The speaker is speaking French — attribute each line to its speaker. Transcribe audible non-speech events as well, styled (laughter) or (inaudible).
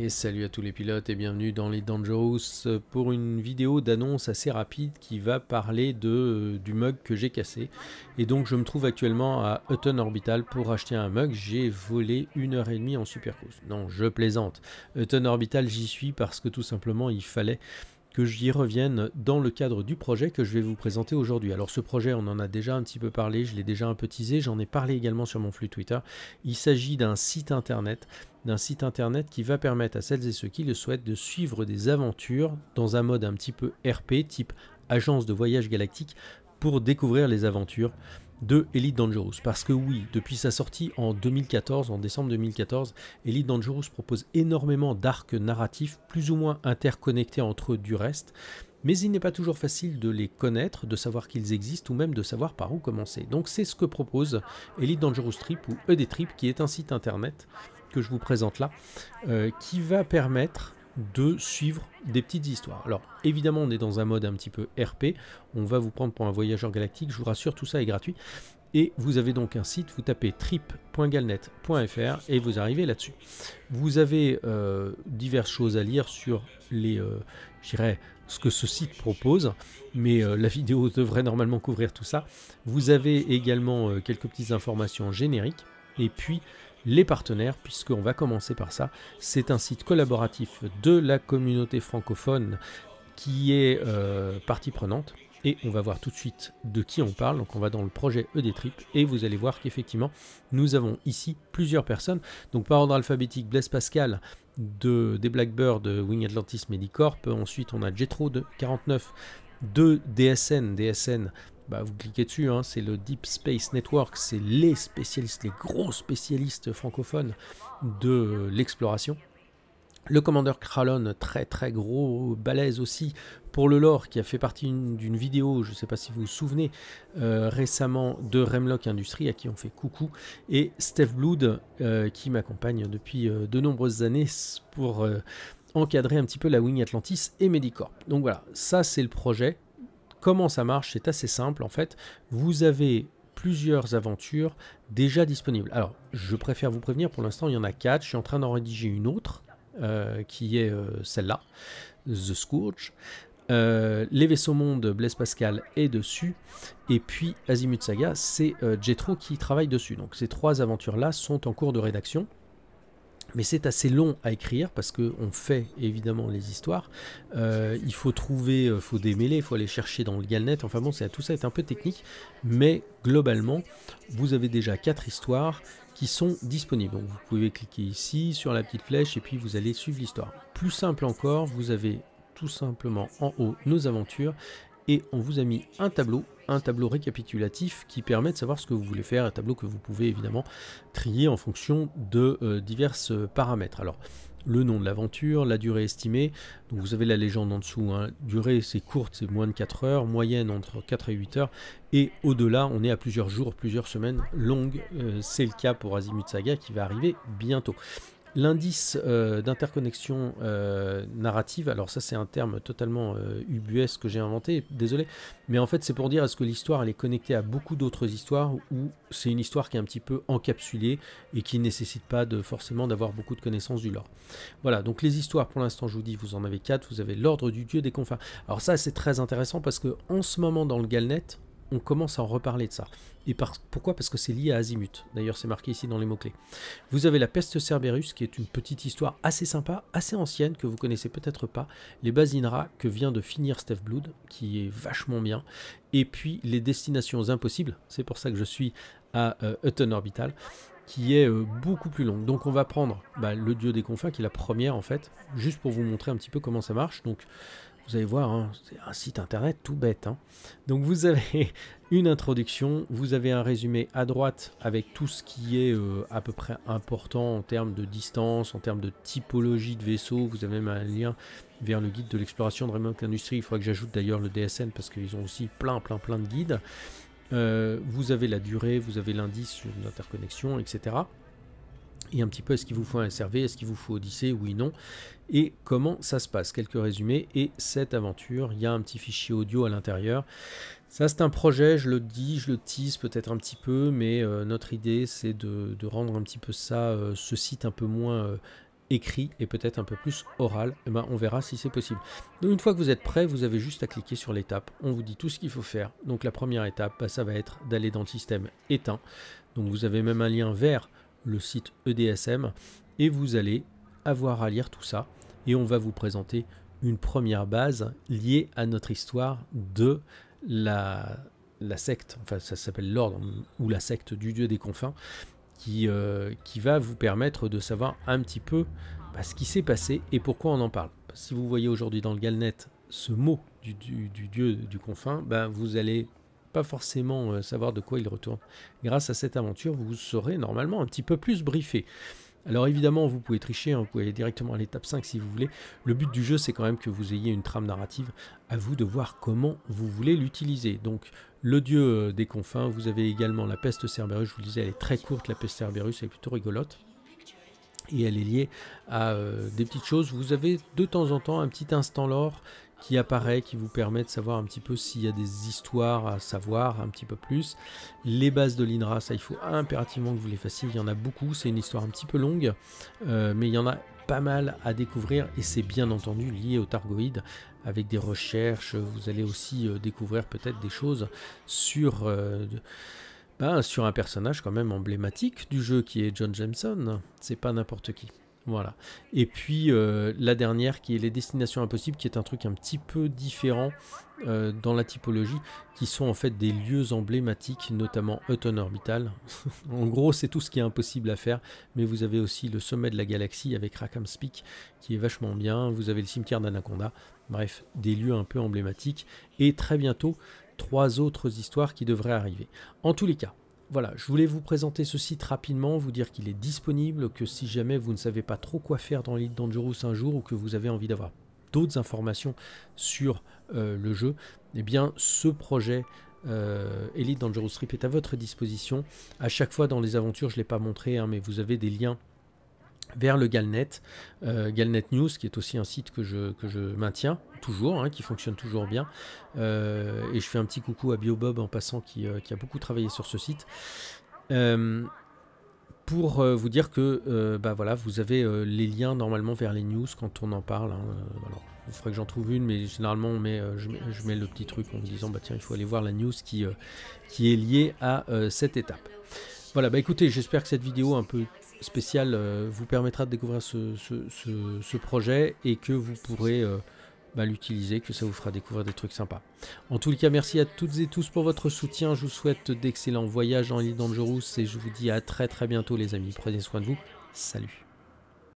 Speaker 1: Et salut à tous les pilotes et bienvenue dans les Dangerous pour une vidéo d'annonce assez rapide qui va parler de, euh, du mug que j'ai cassé. Et donc je me trouve actuellement à Hutton Orbital pour acheter un mug. J'ai volé une heure et demie en supercruise. Non, je plaisante. Hutton Orbital, j'y suis parce que tout simplement il fallait que j'y revienne dans le cadre du projet que je vais vous présenter aujourd'hui. Alors ce projet, on en a déjà un petit peu parlé, je l'ai déjà un peu teasé, j'en ai parlé également sur mon flux Twitter. Il s'agit d'un site internet, d'un site internet qui va permettre à celles et ceux qui le souhaitent de suivre des aventures dans un mode un petit peu RP, type agence de voyage galactique, pour découvrir les aventures de Elite Dangerous. Parce que oui, depuis sa sortie en 2014, en décembre 2014, Elite Dangerous propose énormément d'arcs narratifs, plus ou moins interconnectés entre eux du reste, mais il n'est pas toujours facile de les connaître, de savoir qu'ils existent ou même de savoir par où commencer. Donc c'est ce que propose Elite Dangerous Trip ou ED Trip, qui est un site internet que je vous présente là, euh, qui va permettre de suivre des petites histoires. Alors évidemment on est dans un mode un petit peu RP, on va vous prendre pour un voyageur galactique, je vous rassure tout ça est gratuit. Et vous avez donc un site, vous tapez trip.galnet.fr et vous arrivez là-dessus. Vous avez euh, diverses choses à lire sur les, euh, dirais, ce que ce site propose, mais euh, la vidéo (laughs) devrait normalement couvrir tout ça. Vous avez également quelques petites informations génériques et puis les partenaires, puisqu'on va commencer par ça. C'est un site collaboratif de la communauté francophone qui est euh, partie prenante. Et on va voir tout de suite de qui on parle. Donc on va dans le projet EDTrip et vous allez voir qu'effectivement nous avons ici plusieurs personnes. Donc par ordre alphabétique, Blaise Pascal de, des Blackbird Wing Atlantis Medicorp. Ensuite on a Jetro de 49 de DSN. DSN bah, vous cliquez dessus, hein, c'est le Deep Space Network, c'est les spécialistes, les gros spécialistes francophones de l'exploration. Le commandeur Kralon, très très gros, balèze aussi pour le lore, qui a fait partie d'une vidéo, je ne sais pas si vous vous souvenez, euh, récemment de Remlock Industries, à qui on fait coucou, et Steph Blood, euh, qui m'accompagne depuis euh, de nombreuses années pour encadrer un petit peu la Wing Atlantis et Medicorp. Donc voilà, ça c'est le projet, Comment ça marche C'est assez simple en fait. Vous avez plusieurs aventures déjà disponibles. Alors, je préfère vous prévenir, pour l'instant, il y en a quatre. Je suis en train d'en rédiger une autre, euh, qui est euh, celle-là, The Scourge. Euh, les vaisseaux mondes, Blaise Pascal est dessus, et puis Azimut Saga, c'est Jetro qui travaille dessus. Donc ces trois aventures-là sont en cours de rédaction mais c'est assez long à écrire parce qu'on fait évidemment les histoires. Euh, il faut trouver, il euh, faut démêler, il faut aller chercher dans le Galnet. Enfin bon, tout ça est un peu technique, mais globalement, vous avez déjà quatre histoires qui sont disponibles. Donc vous pouvez cliquer ici sur la petite flèche et puis vous allez suivre l'histoire. Plus simple encore, vous avez tout simplement en haut nos aventures et on vous a mis un tableau, un tableau récapitulatif qui permet de savoir ce que vous voulez faire, un tableau que vous pouvez évidemment trier en fonction de euh, diverses divers euh, paramètres. Alors, le nom de l'aventure, la durée estimée, donc vous avez la légende en dessous, hein. durée c'est courte, c'est moins de 4 heures, moyenne entre 4 et 8 heures, et au-delà on est à plusieurs jours, plusieurs semaines longues, euh, c'est le cas pour Azimut Saga qui va arriver bientôt. L'indice euh, d'interconnexion euh, narrative, alors ça c'est un terme totalement euh, ubuesque que j'ai inventé, désolé, mais en fait c'est pour dire est-ce que l'histoire elle est connectée à beaucoup d'autres histoires ou c'est une histoire qui est un petit peu encapsulée et qui ne nécessite pas de, forcément d'avoir beaucoup de connaissances du lore. Voilà, donc les histoires pour l'instant je vous dis, vous en avez quatre, vous avez l'ordre du dieu des confins. Alors ça c'est très intéressant parce que en ce moment dans le Galnet, on commence à en reparler de ça. Et pourquoi Parce que c'est lié à Azimut. D'ailleurs, c'est marqué ici dans les mots-clés. Vous avez La peste Cerberus, qui est une petite histoire assez sympa, assez ancienne, que vous connaissez peut-être pas. Les Basinras, que vient de finir Steph Blood, qui est vachement bien. Et puis, Les Destinations Impossibles, c'est pour ça que je suis à euh, Hutton Orbital qui est euh, beaucoup plus longue. Donc on va prendre bah, le dieu des confins, qui est la première en fait, juste pour vous montrer un petit peu comment ça marche. Donc vous allez voir, hein, c'est un site internet tout bête. Hein. Donc vous avez (laughs) une introduction, vous avez un résumé à droite avec tout ce qui est euh, à peu près important en termes de distance, en termes de typologie de vaisseau. Vous avez même un lien vers le guide de l'exploration de Remote Industry. Il faudra que j'ajoute d'ailleurs le DSN parce qu'ils ont aussi plein, plein, plein de guides. Euh, vous avez la durée, vous avez l'indice, d'interconnexion, etc et un petit peu est-ce qu'il vous faut un SRV, est-ce qu'il vous faut Odyssée, oui, non, et comment ça se passe. Quelques résumés et cette aventure, il y a un petit fichier audio à l'intérieur. Ça c'est un projet, je le dis, je le tease peut-être un petit peu, mais euh, notre idée c'est de, rendre un petit peu ça, euh, ce site un peu moins euh, écrit et peut-être un peu plus oral, et eh ben, on verra si c'est possible. Donc une fois que vous êtes prêt, vous avez juste à cliquer sur l'étape. On vous dit tout ce qu'il faut faire. Donc la première étape, bah, ça va être d'aller dans le système éteint. Donc vous avez même un lien vers le site EDSM et vous allez avoir à lire tout ça et on va vous présenter une première base liée à notre histoire de la, secte, enfin ça s'appelle l'ordre ou la secte du dieu des confins, qui, euh, qui va vous permettre de savoir un petit peu bah, ce qui s'est passé et pourquoi on en parle. Si vous voyez aujourd'hui dans le Galnet ce mot du, dieu du confin, ben vous allez pas forcément euh, savoir de quoi il retourne. Grâce à cette aventure, vous serez normalement un petit peu plus briefé. Alors évidemment, vous pouvez tricher, hein, vous pouvez aller directement à l'étape 5 si vous voulez. Le but du jeu, c'est quand même que vous ayez une trame narrative, à vous de voir comment vous voulez l'utiliser. Donc le dieu euh, des confins, vous avez également la peste Cerberus, je vous disais, elle est très courte, la peste Cerberus, elle est plutôt rigolote. Et elle est liée à euh, des petites choses. Vous avez de temps en temps un petit instant lore qui apparaît, qui vous permet de savoir un petit peu s'il y a des histoires à savoir un petit peu plus. Les bases de l'INRA, ça il faut impérativement que vous les fassiez, il y en a beaucoup, c'est une histoire un petit peu longue, euh, mais il y en a pas mal à découvrir et c'est bien entendu lié au Targoïde avec des recherches, vous allez aussi euh, découvrir peut-être des choses sur... Euh, ben, sur un personnage quand même emblématique du jeu qui est John Jameson, c'est pas n'importe qui. Voilà. Et puis euh, la dernière qui est les destinations impossibles, qui est un truc un petit peu différent euh, dans la typologie, qui sont en fait des lieux emblématiques, notamment Hutton Orbital. (laughs) en gros, c'est tout ce qui est impossible à faire, mais vous avez aussi le sommet de la galaxie avec Rackham's Peak, qui est vachement bien. Vous avez le cimetière d'Anaconda. Bref, des lieux un peu emblématiques. Et très bientôt, trois autres histoires qui devraient arriver. En tous les cas, voilà, je voulais vous présenter ce site rapidement, vous dire qu'il est disponible, que si jamais vous ne savez pas trop quoi faire dans Elite Dangerous un jour ou que vous avez envie d'avoir d'autres informations sur euh, le jeu, eh bien ce projet euh, Elite Dangerous Trip est à votre disposition. À chaque fois dans les aventures, je ne l'ai pas montré, hein, mais vous avez des liens vers le Galnet, euh, Galnet News, qui est aussi un site que je, que je maintiens toujours, hein, qui fonctionne toujours bien. Euh, et je fais un petit coucou à BioBob en passant, euh, qui, a beaucoup travaillé sur ce site. pour vous dire que bah voilà, vous avez les liens normalement vers les news quand on en parle. Hein. Alors, il faudrait que j'en trouve une, mais généralement on je, mets, le petit truc en me disant bah tiens, il faut aller voir la news qui, qui est liée à cette étape. Voilà, bah écoutez, j'espère que cette vidéo un peu spécial euh, vous permettra de découvrir ce, projet et que vous pourrez euh, bah, l'utiliser, que ça vous fera découvrir des trucs sympas. En tout cas, merci à toutes et tous pour votre soutien. Je vous souhaite d'excellents voyages en île Dangerous et je vous dis à très très bientôt les amis. Prenez soin de vous. Salut